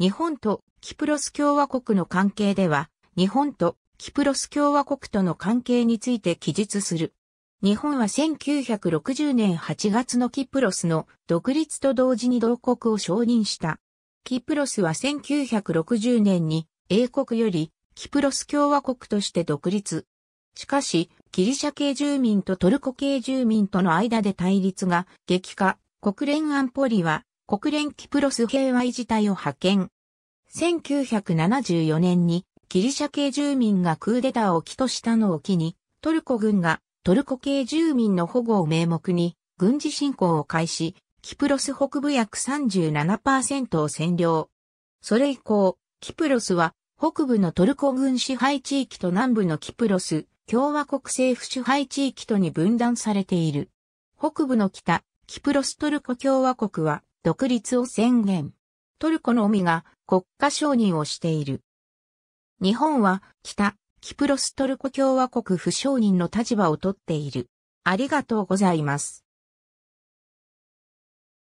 日本とキプロス共和国の関係では、日本とキプロス共和国との関係について記述する。日本は1960年8月のキプロスの独立と同時に同国を承認した。キプロスは1960年に英国よりキプロス共和国として独立。しかし、ギリシャ系住民とトルコ系住民との間で対立が激化。国連安保理は国連キプロス平和維持隊を派遣。1974年にギリシャ系住民がクーデターを起としたのを機に、トルコ軍がトルコ系住民の保護を名目に軍事侵攻を開始、キプロス北部約37%を占領。それ以降、キプロスは北部のトルコ軍支配地域と南部のキプロス共和国政府支配地域とに分断されている。北部の北、キプロストルコ共和国は独立を宣言。トルコのみが国家承認をしている。日本は北、キプロストルコ共和国不承認の立場をとっている。ありがとうございます。